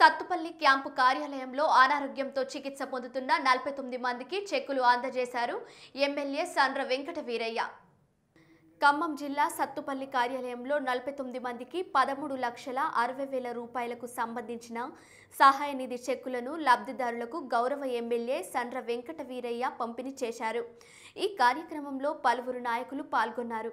Sathupalli camp కార్యాలయంలో అనారోగ్యంతో చికిత్స పొందుతున్న నలభై తొమ్మిది మందికి చెక్కులు అందజేశారు ఎమ్మెల్యే సండ్ర వెంకట వీరయ్య ఖమ్మం జిల్లా సత్తుపల్లి కార్యాలయంలో నలభై తొమ్మిది మందికి పదమూడు లక్షల అరవై వేల రూపాయలకు సంబంధించిన సహాయ నిధి చెక్కులను లబ్ధిదారులకు గౌరవ ఎమ్మెల్యే సండ్ర వెంకట వీరయ్య పంపిణీ చేశారు ఈ కార్యక్రమంలో పలువురు నాయకులు పాల్గొన్నారు